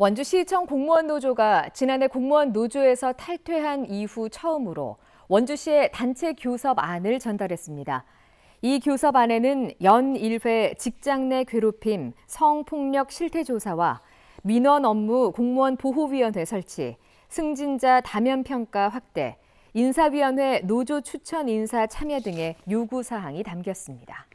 원주시청 공무원 노조가 지난해 공무원 노조에서 탈퇴한 이후 처음으로 원주시의 단체 교섭안을 전달했습니다. 이 교섭안에는 연 1회 직장 내 괴롭힘, 성폭력 실태 조사와 민원 업무 공무원 보호위원회 설치, 승진자 다면 평가 확대, 인사위원회 노조 추천 인사 참여 등의 요구 사항이 담겼습니다.